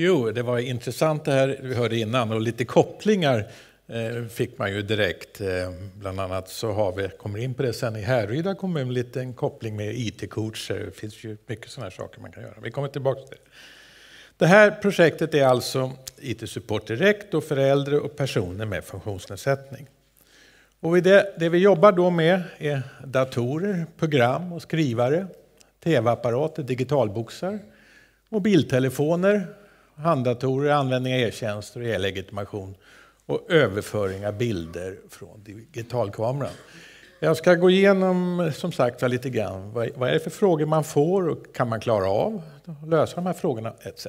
Jo, det var intressant det här vi hörde innan och lite kopplingar eh, fick man ju direkt. Eh, bland annat så har vi, kommer in på det sen i Härryda kommun, lite en koppling med IT-coacher. Det finns ju mycket sådana här saker man kan göra. Vi kommer tillbaka till det. Det här projektet är alltså IT-support direkt och för äldre och personer med funktionsnedsättning. Och det, det vi jobbar då med är datorer, program och skrivare, tv-apparater, digitalboxar, mobiltelefoner, handdatorer, användning av e-tjänster och e-legitimation och överföring av bilder från digitalkameran. Jag ska gå igenom som sagt lite grann vad, är det för frågor man får och kan man klara av att lösa de här frågorna etc.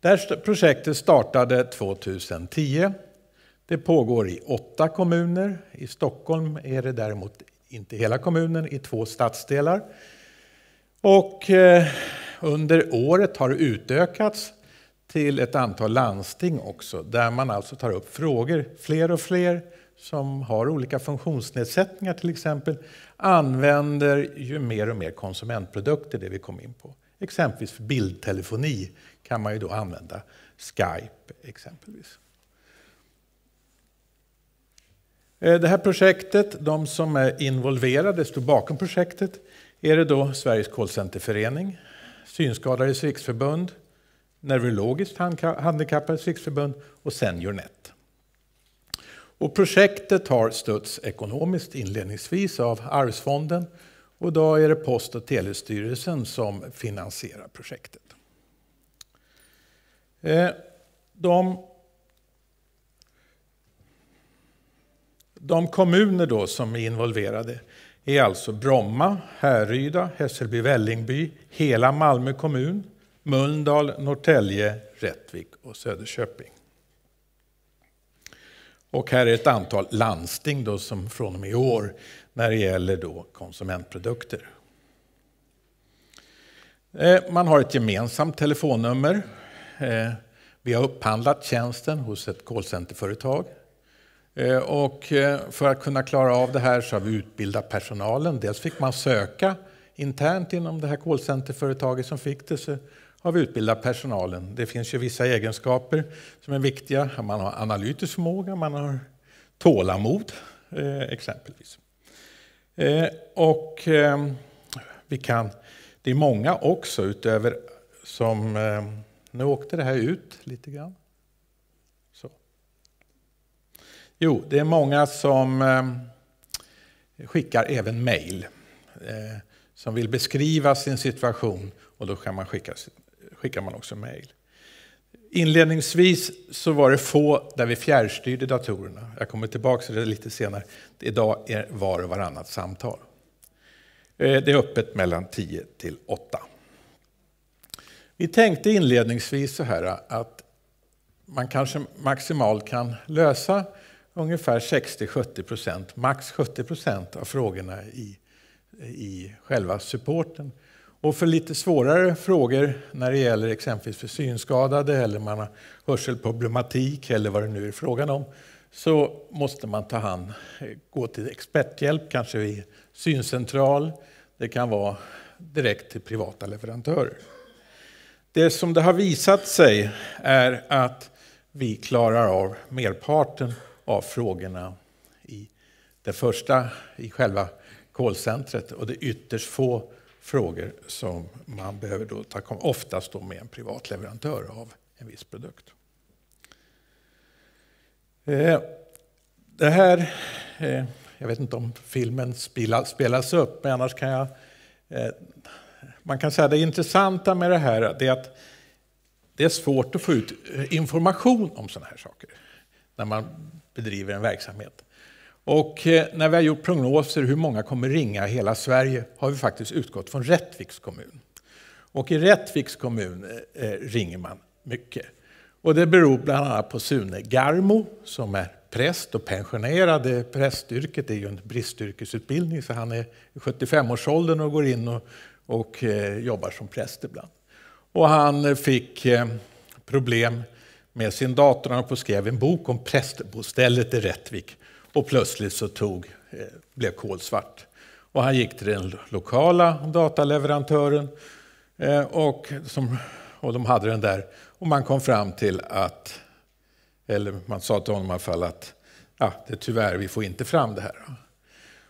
Det här projektet startade 2010. Det pågår i åtta kommuner. I Stockholm är det däremot inte hela kommunen, i två stadsdelar. Och eh, under året har det utökats till ett antal landsting också, där man alltså tar upp frågor, fler och fler, som har olika funktionsnedsättningar till exempel, använder ju mer och mer konsumentprodukter, det vi kom in på. Exempelvis för bildtelefoni kan man ju då använda Skype exempelvis. Eh, det här projektet, de som är involverade, står bakom projektet, är det då Sveriges callcenterförening, Synskadades riksförbund, Neurologiskt handikappades riksförbund och SeniorNet. Och projektet har stötts ekonomiskt inledningsvis av Arvsfonden och idag är det Post och telestyrelsen som finansierar projektet. Eh, de, de kommuner då som är involverade är alltså Bromma, Härryda, Hässelby-Vällingby, hela Malmö kommun, Mölndal, Norrtälje, Rättvik och Söderköping. Och här är ett antal landsting då som från och med i år när det gäller då konsumentprodukter. Eh, man har ett gemensamt telefonnummer. Eh, vi har upphandlat tjänsten hos ett callcenterföretag Eh, och eh, för att kunna klara av det här så har vi utbildat personalen. Dels fick man söka internt inom det här callcenterföretaget som fick det. Så har vi utbildat personalen. Det finns ju vissa egenskaper som är viktiga. Man har analytisk förmåga, man har tålamod eh, exempelvis. Och vi kan, det är många också utöver som, nu åkte det här ut lite grann. Jo, det är många som eh, skickar även mejl. Eh, som vill beskriva sin situation och då kan man skicka, skickar man också mejl. Inledningsvis så var det få där vi fjärrstyrde datorerna. Jag kommer tillbaka till det lite senare. Idag är var och varannat samtal. Eh, det är öppet mellan 10 till 8. Vi tänkte inledningsvis så här att man kanske maximalt kan lösa ungefär 60-70 procent, max 70 procent av frågorna i, i själva supporten. Och för lite svårare frågor när det gäller exempelvis för synskadade eller man har hörselproblematik eller vad det nu är frågan om så måste man ta hand, gå till experthjälp, kanske vid syncentral. Det kan vara direkt till privata leverantörer. Det som det har visat sig är att vi klarar av merparten av frågorna i det första, i själva callcentret. Och det är ytterst få frågor som man behöver då ta kom, oftast då med en privat leverantör av en viss produkt. Eh, det här, eh, jag vet inte om filmen spelas upp, men annars kan jag... Eh, man kan säga att det intressanta med det här är att det är svårt att få ut information om sådana här saker. När man bedriver en verksamhet. Och eh, när vi har gjort prognoser hur många kommer ringa i hela Sverige har vi faktiskt utgått från Rättviks kommun. Och i Rättviks kommun eh, eh, ringer man mycket. Och det beror bland annat på Sune Garmo som är präst och pensionerad. Prästyrket är ju en bristyrkesutbildning så han är i 75-årsåldern och går in och, och jobbar som präst ibland. Och han fick problem med sin dator. Han skrev en bok om prästbostället i Rättvik. Och plötsligt så tog, eh, blev kolsvart. Och han gick till den lokala dataleverantören eh, och, som, och de hade den där. Och man kom fram till att, eller man sa till honom i alla fall att ja, det, är tyvärr, vi får inte fram det här.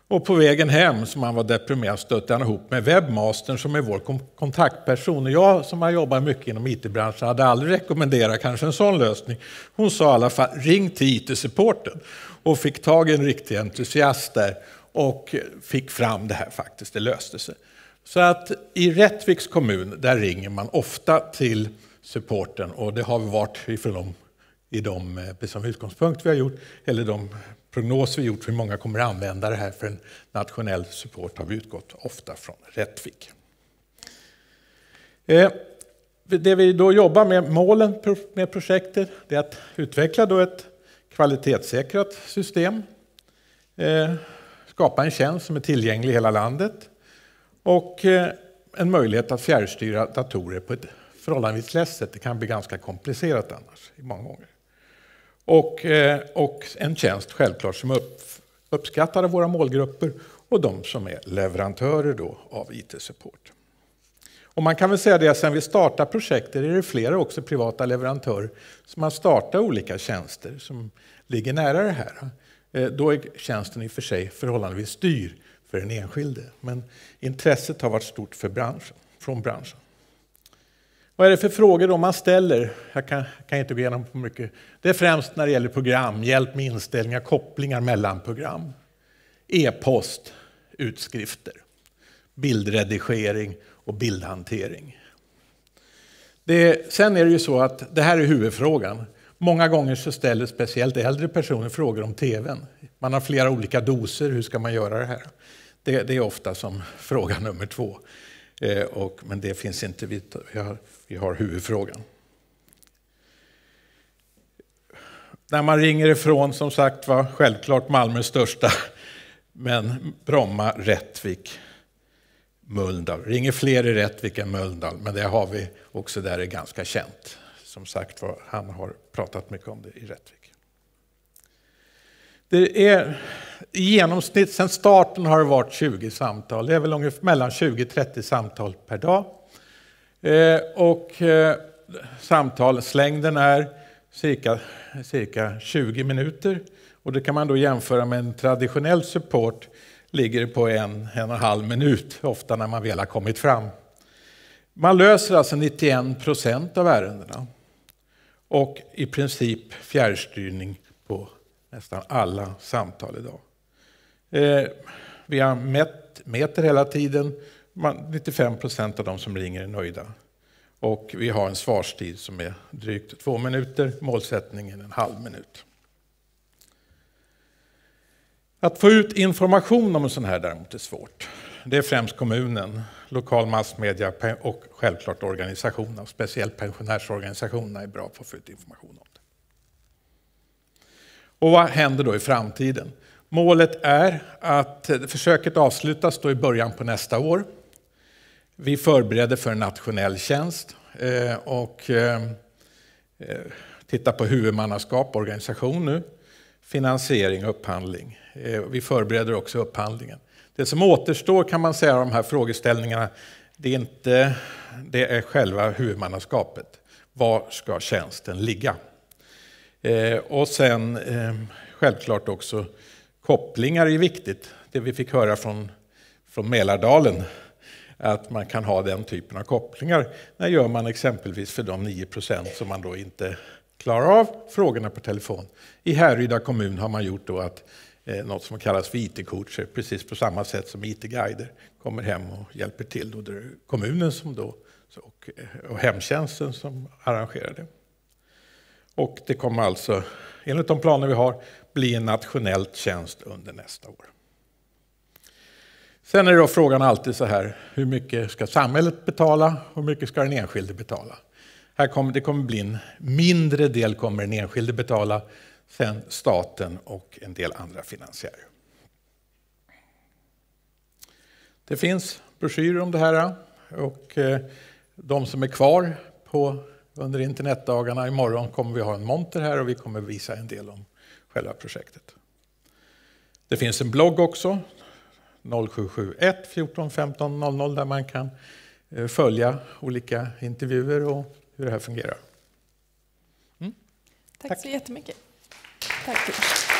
Och på vägen hem, som han var deprimerad, stötte han ihop med webbmastern som är vår kontaktperson. Och jag som har jobbat mycket inom IT-branschen hade aldrig rekommenderat kanske en sån lösning. Hon sa i alla fall, ring till IT-supporten. Och fick tag i en riktig entusiast där och fick fram det här faktiskt, det löste sig. Så att i Rättviks kommun, där ringer man ofta till supporten och det har vi varit ifrån dem i de eh, som utgångspunkt vi har gjort, eller de prognos vi gjort för hur många kommer använda det här för en nationell support har vi utgått ofta från Rättvik. Eh, det vi då jobbar med, målen med projektet, det är att utveckla då ett kvalitetssäkrat system, eh, skapa en tjänst som är tillgänglig i hela landet och eh, en möjlighet att fjärrstyra datorer på ett förhållandevis lätt sätt. Det kan bli ganska komplicerat annars, i många gånger. Och, eh, och en tjänst självklart som upp, uppskattar av våra målgrupper och de som är leverantörer då av IT-support. Och man kan väl säga det att sen vi startade projektet är det flera också privata leverantörer som har startat olika tjänster som ligger nära det här. Eh, då är tjänsten i och för sig förhållandevis dyr för den enskilde. Men intresset har varit stort för branschen, från branschen. Vad är det för frågor då man ställer? Jag kan, kan inte gå igenom på mycket. Det är främst när det gäller program, hjälp med inställningar, kopplingar mellan program. E-post, utskrifter, bildredigering och bildhantering. Det, sen är det ju så att det här är huvudfrågan. Många gånger så ställer speciellt äldre personer frågor om tvn. Man har flera olika doser, hur ska man göra det här? Det, det är ofta som fråga nummer två. Eh, och, men det finns inte, vi, vi, har, vi har huvudfrågan. När man ringer ifrån, som sagt var, självklart Malmös största, men Bromma, Rättvik, Mölndal. ringer fler i Rättvik än Mölndal, men det har vi också där är ganska känt. Som sagt var, han har pratat mycket om det i Rättvik. Det är i genomsnitt sedan starten har det varit 20 samtal. Det är väl ungefär mellan 20-30 samtal per dag. Eh, och eh, samtalslängden är cirka, cirka 20 minuter. Och det kan man då jämföra med en traditionell support ligger på en, en och en halv minut, ofta när man väl har kommit fram. Man löser alltså 91 procent av ärendena och i princip fjärrstyrning på nästan alla samtal idag. Eh, vi har mätt, mäter hela tiden. Man, 95 procent av de som ringer är nöjda. Och vi har en svarstid som är drygt två minuter, målsättningen en halv minut. Att få ut information om en sån här däremot är svårt. Det är främst kommunen, lokal massmedia och självklart organisationerna. Speciellt pensionärsorganisationerna är bra på att få ut information om. Och vad händer då i framtiden? Målet är att försöket avslutas då i början på nästa år. Vi förbereder för en nationell tjänst eh, och eh, eh, tittar på huvudmannaskap, organisation nu, finansiering och upphandling. Vi förbereder också upphandlingen. Det som återstår kan man säga av de här frågeställningarna, det är, inte, det är själva huvudmannaskapet. Var ska tjänsten ligga? Eh, och sen eh, självklart också kopplingar är viktigt. Det vi fick höra från, från Mälardalen, att man kan ha den typen av kopplingar. När gör man exempelvis för de 9 procent som man då inte klarar av frågorna på telefon? I Härryda kommun har man gjort då att eh, något som kallas för IT-coacher, precis på samma sätt som IT-guider, kommer hem och hjälper till. Och det är kommunen som då, och, och hemtjänsten som arrangerar det. Och det kommer alltså, enligt de planer vi har, bli en nationell tjänst under nästa år. Sen är då frågan alltid så här, hur mycket ska samhället betala? Hur mycket ska den enskilde betala? Här kommer, det kommer bli en mindre del kommer den enskilde betala, sen staten och en del andra finansiärer. Det finns broschyrer om det här och eh, de som är kvar på under internetdagarna. Imorgon kommer vi ha en monter här och vi kommer visa en del om själva projektet. Det finns en blogg också, 0771 14 15 00, där man kan eh, följa olika intervjuer och hur det här fungerar. Mm. Tack, Tack så jättemycket. Tack.